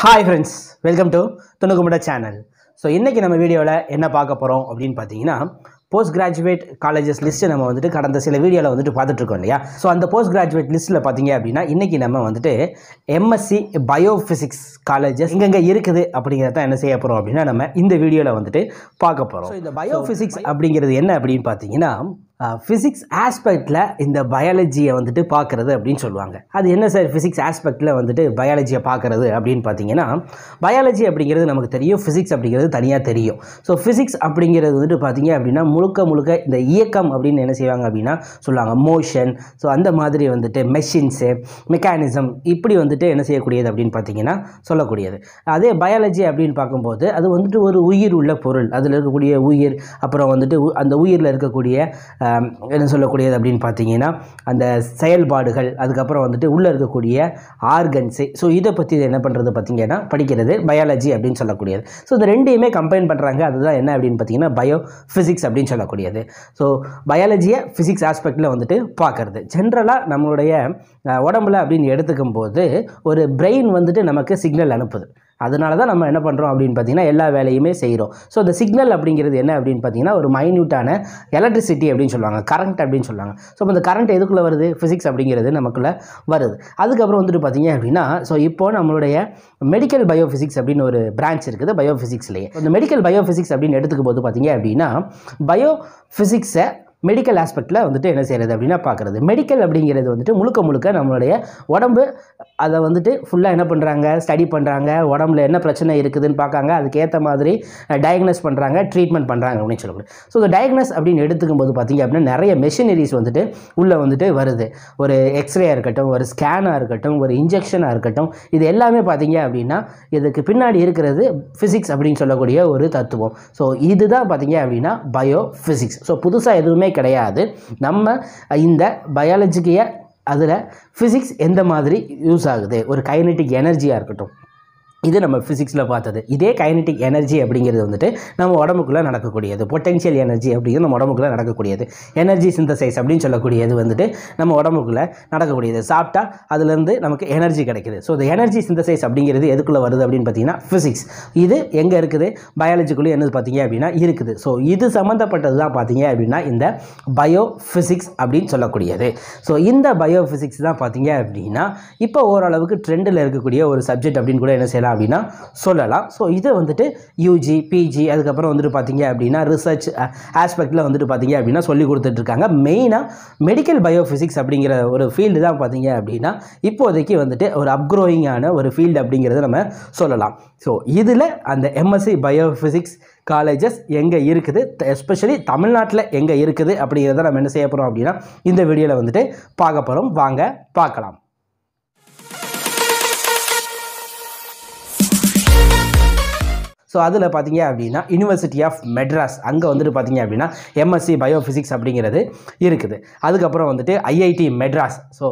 hi friends welcome to துணுக்குமுட channel so இன்றைக்கி நம்ம வீடியோவில் என்ன பார்க்க போகிறோம் அப்படின்னு பார்த்தீங்கன்னா போஸ்ட் கிராஜுவேட் காலேஜஸ் லிஸ்ட்டு நம்ம வந்துட்டு கடந்த சில வீடியோவில் வந்துட்டு பார்த்துட்ருக்கோம் இல்லையா ஸோ அந்த போஸ்ட் கிராஜுவேட் லிஸ்ட்டில் பார்த்தீங்க அப்படின்னா இன்றைக்கி நம்ம வந்துட்டு எம்எஸ்சி பயோஃபிசிக்ஸ் காலேஜஸ் இங்கங்கே இருக்குது அப்படிங்கிறத என்ன செய்ய போகிறோம் அப்படின்னா நம்ம இந்த வீடியோவில் வந்துட்டு பார்க்க போகிறோம் ஸோ இந்த பயோஃபிசிக்ஸ் அப்படிங்கிறது என்ன அப்படின்னு பார்த்தீங்கன்னா ஃபிசிக்ஸ் ஆஸ்பெக்டில் இந்த பயாலஜியை வந்துட்டு பார்க்குறது அப்படின்னு சொல்லுவாங்க அது என்ன சார் ஃபிசிக்ஸ் ஆஸ்பெக்டில் வந்துட்டு பயாலஜியை பார்க்குறது அப்படின்னு பார்த்தீங்கன்னா பயாலஜி அப்படிங்கிறது நமக்கு தெரியும் ஃபிசிக்ஸ் அப்படிங்கிறது தனியாக தெரியும் ஸோ ஃபிசிக்ஸ் அப்படிங்கிறது வந்துட்டு பார்த்தீங்க அப்படின்னா முழுக்க முழுக்க இந்த இயக்கம் அப்படின்னு என்ன செய்வாங்க அப்படின்னா சொல்லுவாங்க மோஷன் ஸோ அந்த மாதிரி வந்துட்டு மெஷின்ஸு மெக்கானிசம் இப்படி வந்துட்டு என்ன செய்யக்கூடியது அப்படின்னு பார்த்தீங்கன்னா சொல்லக்கூடியது அதே பயாலஜி அப்படின்னு பார்க்கும்போது அது வந்துட்டு ஒரு உயிர் உள்ள பொருள் அதில் இருக்கக்கூடிய உயிர் அப்புறம் வந்துட்டு அந்த உயிரில் இருக்கக்கூடிய என்ன சொல்லக்கூடியது அப்படின்னு பார்த்தீங்கன்னா அந்த செயல்பாடுகள் அதுக்கப்புறம் வந்துட்டு உள்ளே இருக்கக்கூடிய ஆர்கன்ஸு ஸோ இதை பற்றி என்ன பண்ணுறது பார்த்திங்கன்னா படிக்கிறது பயாலஜி அப்படின்னு சொல்லக்கூடியது ஸோ இந்த ரெண்டையுமே கம்பைன் பண்ணுறாங்க அதுதான் என்ன அப்படின்னு பார்த்தீங்கன்னா பயோ ஃபிசிக்ஸ் அப்படின்னு சொல்லக்கூடியது ஸோ பயாலஜியை ஃபிசிக்ஸ் ஆஸ்பெக்டில் வந்துட்டு பார்க்குறது ஜென்ரலாக நம்மளுடைய உடம்புல அப்படின்னு எடுத்துக்கும் போது ஒரு பிரெயின் வந்துட்டு நமக்கு சிக்னல் அனுப்புது அதனால தான் நம்ம என்ன பண்ணுறோம் அப்படின்னு பார்த்தீங்கன்னா எல்லா வேலையுமே செய்கிறோம் ஸோ இந்த சிக்னல் அப்படிங்கிறது என்ன அப்படின்னு பார்த்தீங்கன்னா ஒரு மைன்யூட்டான எலக்ட்ரிசிட்டி அப்படின்னு சொல்லுவாங்க கரண்ட் அப்படின்னு சொல்லுவாங்க ஸோ இந்த கரண்ட் எதுக்குள்ளே வருது ஃபிசிக்ஸ் அப்படிங்கிறது நமக்குள்ளே வருது அதுக்கப்புறம் வந்துட்டு பார்த்தீங்க அப்படின்னா ஸோ இப்போ நம்மளுடைய மெடிக்கல் பயோ ஃபிசிக்ஸ் அப்படின்னு ஒரு பிரான்ச் இருக்குது பயோ ஃபிசிக்ஸ்லேயே இந்த மெடிக்கல் பயோ ஃபிசிக்ஸ் அப்படின்னு எடுத்துக்கும் போது பார்த்தீங்க அப்படின்னா பயோ ஃபிசிக்ஸை மெடிக்கல் ஆஸ்பெக்டில் வந்துட்டு என்ன செய்கிறது அப்படின்னா பார்க்குறது மெடிக்கல் அப்படிங்கிறது வந்துட்டு முழுக்க முழுக்க நம்மளுடைய உடம்பு அதை வந்துட்டு ஃபுல்லாக என்ன பண்ணுறாங்க ஸ்டடி பண்ணுறாங்க உடம்புல என்ன பிரச்சனை இருக்குதுன்னு பார்க்காங்க அதுக்கேற்ற மாதிரி டயக்னஸ் பண்ணுறாங்க ட்ரீட்மெண்ட் பண்ணுறாங்க அப்படின்னு சொல்லக்கூடாது ஸோ இந்த டயக்னஸ் அப்படின்னு எடுத்துக்கும் போது பார்த்திங்க அப்படின்னா நிறைய மெஷினரிஸ் வந்துட்டு உள்ளே வந்துட்டு வருது ஒரு எக்ஸ்ரேயாக இருக்கட்டும் ஒரு ஸ்கேனாக இருக்கட்டும் ஒரு இன்ஜெக்ஷனாக இருக்கட்டும் இது எல்லாமே பார்த்திங்க அப்படின்னா இதுக்கு பின்னாடி இருக்கிறது ஃபிசிக்ஸ் அப்படின்னு சொல்லக்கூடிய ஒரு தத்துவம் ஸோ இதுதான் பார்த்திங்க அப்படின்னா பயோ ஃபிசிக்ஸ் ஸோ புதுசாக எதுவுமே கிடையாது நம்ம இந்த பயாலஜிக்கைய அதில் ஃபிசிக்ஸ் எந்த மாதிரி யூஸ் ஆகுது ஒரு கைனட்டிக் எனர்ஜியாக இருக்கட்டும் இது நம்ம ஃபிசிக்ஸில் பார்த்தது இதே கைனட்டிக் எனர்ஜி அப்படிங்கிறது வந்துட்டு நம்ம உடம்புக்குள்ளே நடக்கக்கூடியது பொட்டென்ஷியல் எனர்ஜி அப்படிங்கிறது நம்ம உடம்புக்குள்ளே நடக்கக்கூடியது எனர்ஜி சிந்தசைஸ் அப்படின்னு சொல்லக்கூடியது வந்துட்டு நம்ம உடம்புக்குள்ளே நடக்கக்கூடியது சாப்பிட்டா அதுலேருந்து நமக்கு எனர்ஜி கிடைக்குது ஸோ இந்த எனர்ஜி சிந்தசைஸ் அப்படிங்கிறது எதுக்குள்ளே வருது அப்படின்னு பார்த்தீங்கன்னா ஃபிசிக்ஸ் இது எங்கே இருக்குது பயாலஜிக்குள்ளே என்னது பார்த்தீங்க அப்படின்னா இருக்குது ஸோ இது சம்மந்தப்பட்டது தான் பார்த்தீங்க அப்படின்னா இந்த பயோ ஃபிசிக்ஸ் அப்படின்னு சொல்லக்கூடியது ஸோ இந்த பயோ ஃபிசிக்ஸ் தான் பார்த்தீங்க அப்படின்னா இப்போ ஓரளவுக்கு ட்ரெண்டில் இருக்கக்கூடிய ஒரு சப்ஜெக்ட் அப்படின்னு கூட என்ன செய்யலாம் அப்படின்னா சொல்லலாம் ஸோ இதை வந்துட்டு யூஜி பிஜி அதுக்கப்புறம் வந்துட்டு பார்த்தீங்க அப்படின்னா ரிசர்ச் ஆஸ்பெக்டில் வந்துட்டு பார்த்தீங்க அப்படின்னா சொல்லி கொடுத்துட்ருக்காங்க மெயினாக மெடிக்கல் பயோஃபிசிக்ஸ் அப்படிங்கிற ஒரு ஃபீல்டு தான் பார்த்தீங்க அப்படின்னா இப்போதைக்கு வந்துட்டு ஒரு அப்க்ரோயிங்கான ஒரு ஃபீல்டு அப்படிங்கிறத நம்ம சொல்லலாம் ஸோ இதில் அந்த எம்எஸ்சி பயோஃபிசிக்ஸ் காலேஜஸ் எங்கே இருக்குது எஸ்பெஷலி தமிழ்நாட்டில் எங்கே இருக்குது அப்படிங்கிறத நம்ம என்ன செய்ய போகிறோம் அப்படின்னா இந்த வீடியோவில் வந்துட்டு பார்க்க போகிறோம் வாங்க பார்க்கலாம் ஸோ அதில் பார்த்தீங்க அப்படின்னா யூனிவர்சிட்டி ஆஃப் மெட்ராஸ் அங்கே வந்துட்டு பார்த்தீங்க அப்படின்னா எம்எஸ்சி பயோஃபிசிக்ஸ் அப்படிங்கிறது இருக்குது அதுக்கப்புறம் வந்துட்டு IIT Madras so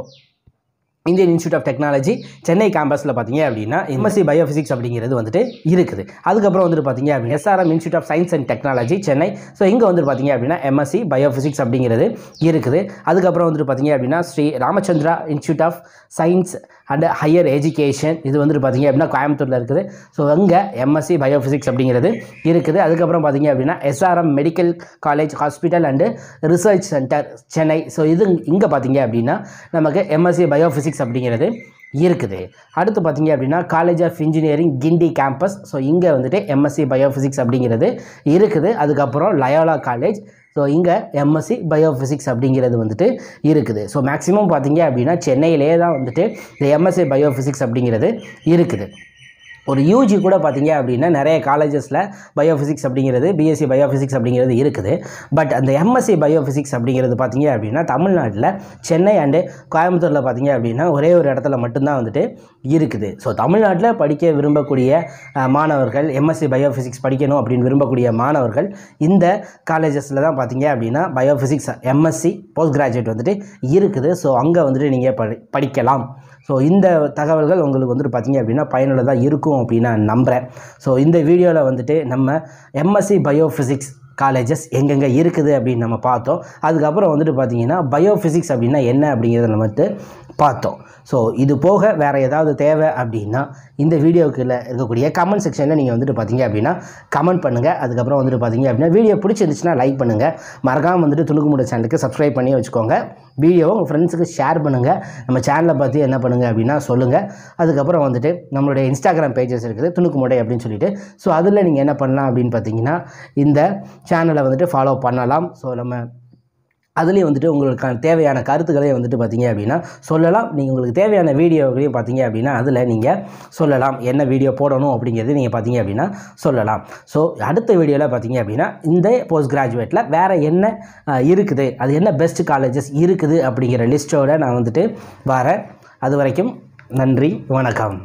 Indian institute of technology Chennai கேம்பஸில் பார்த்தீங்க அப்படின்னா எம்எஸ்சி பயோஃபிசிக்ஸ் அப்படிங்கிறது வந்துட்டு இருக்குது அதுக்கப்புறம் வந்துட்டு பார்த்தீங்க அப்படின்னா SRM institute of science and technology Chennai so இங்கே வந்துட்டு பார்த்தீங்க அப்படின்னா எம்எஸ்சி பயோஃபிசிக்ஸ் அப்படிங்கிறது இருக்குது அதுக்கப்புறம் வந்துட்டு பார்த்தீங்க அப்படின்னா Sri Ramachandra institute of science and higher education இது வந்துட்டு பார்த்தீங்க அப்படின்னா கோயம்புத்தூரில் இருக்குது ஸோ அங்கே எம்எஸ்சி பயோஃபிசிக்ஸ் அப்படிங்கிறது இருக்குது அதுக்கப்புறம் பார்த்தீங்க அப்படின்னா SRM medical college hospital and research centre Chennai so இது இங்கே பார்த்தீங்க அப்படின்னா நமக்கு எம்எஸ்சி பயோஃபிசிக்ஸ் ஃபிசிக்ஸ் அப்படிங்கிறது இருக்குது அடுத்து பார்த்தீங்க அப்படின்னா college of engineering Guindy campus so இங்கே வந்துட்டு எம்எஸ்சி பயோஃபிசிக்ஸ் அப்படிங்கிறது இருக்குது அதுக்கப்புறம் லயோலா காலேஜ் ஸோ இங்கே எம்எஸ்சி பயோஃபிசிக்ஸ் அப்படிங்கிறது வந்துட்டு இருக்குது ஸோ மேக்ஸிமம் பார்த்தீங்க அப்படின்னா சென்னையிலே தான் வந்துட்டு இந்த எம்எஸ்சி பயோஃபிசிக்ஸ் அப்படிங்கிறது இருக்குது ஒரு யூஜி கூட பார்த்திங்க அப்படின்னா நிறைய காலேஜஸில் பயோஃபிசிக்ஸ் அப்படிங்கிறது பிஎஸ்சி பயோஃபிசிக்ஸ் அப்படிங்கிறது இருக்குது பட் அந்த எம்எஸ்சி பயோஃபிசிக்ஸ் அப்படிங்கிறது பார்த்திங்க அப்படின்னா தமிழ்நாட்டில் சென்னை அண்டு கோயம்புத்தூரில் பார்த்திங்க அப்படின்னா ஒரே ஒரு இடத்துல மட்டும்தான் வந்துட்டு இருக்குது ஸோ தமிழ்நாட்டில் படிக்க விரும்பக்கூடிய மாணவர்கள் எம்எஸ்சி பயோஃபிசிக்ஸ் படிக்கணும் அப்படின்னு விரும்பக்கூடிய மாணவர்கள் இந்த காலேஜஸில் தான் பார்த்திங்க அப்படின்னா பயோஃபிசிக்ஸ் எம்எஸ்சி போஸ்ட் கிராஜுவேட் வந்துட்டு இருக்குது ஸோ அங்கே வந்துட்டு நீங்கள் படி படிக்கலாம் ஸோ இந்த தகவல்கள் உங்களுக்கு வந்துட்டு பார்த்திங்க அப்படின்னா பயனுள்ளதாக இருக்கும் அப்படின்னு நான் நம்புகிறேன் ஸோ இந்த வீடியோவில் வந்துட்டு நம்ம எம்எஸ்சி பயோஃபிசிக்ஸ் காலேஜஸ் எங்கெங்கே இருக்குது அப்படின்னு நம்ம பார்த்தோம் அதுக்கப்புறம் வந்துட்டு பார்த்திங்கன்னா பயோஃபிசிக்ஸ் அப்படின்னா என்ன அப்படிங்கிறத நம்ம வந்து பார்த்தோம் ஸோ இது போக வேறு ஏதாவது தேவை அப்படின்னா இந்த வீடியோக்குள்ளே இருக்கக்கூடிய கமெண்ட் செக்ஷனில் நீங்கள் வந்துட்டு பார்த்தீங்க அப்படின்னா கமெண்ட் பண்ணுங்கள் அதுக்கப்புறம் வந்துட்டு பார்த்தீங்க அப்படின்னா வீடியோ பிடிச்சிருந்துச்சுன்னா லைக் பண்ணுங்கள் மறக்காமல் வந்துட்டு துணுக்குமுட சேனலுக்கு சப்ஸ்கிரைப் பண்ணி வச்சுக்கோங்க வீடியோவை உங்கள் ஃப்ரெண்ட்ஸுக்கு ஷேர் பண்ணுங்கள் நம்ம சேனலை பற்றி என்ன பண்ணுங்கள் அப்படின்னா சொல்லுங்கள் அதுக்கப்புறம் வந்துட்டு நம்மளுடைய இன்ஸ்டாகிராம் பேஜஸ் இருக்குது துணுக்கு அப்படின்னு சொல்லிட்டு ஸோ அதில் நீங்கள் என்ன பண்ணலாம் அப்படின்னு பார்த்தீங்கன்னா இந்த சேனலை வந்துட்டு ஃபாலோ பண்ணலாம் ஸோ நம்ம அதுலேயும் வந்துட்டு உங்களுக்கான தேவையான கருத்துக்களையும் வந்துட்டு பார்த்தீங்க அப்படின்னா சொல்லலாம் நீங்கள் உங்களுக்கு தேவையான வீடியோக்களையும் பார்த்தீங்க அப்படின்னா அதில் நீங்கள் சொல்லலாம் என்ன வீடியோ போடணும் அப்படிங்கிறது நீங்கள் பார்த்தீங்க அப்படின்னா சொல்லலாம் ஸோ அடுத்த வீடியோவில் பார்த்தீங்க அப்படின்னா இந்த போஸ்ட் கிராஜுவேட்டில் வேறு என்ன இருக்குது அது என்ன பெஸ்ட் காலேஜஸ் இருக்குது அப்படிங்கிற லிஸ்ட்டோடு நான் வந்துட்டு வரேன் அது வரைக்கும் நன்றி வணக்கம்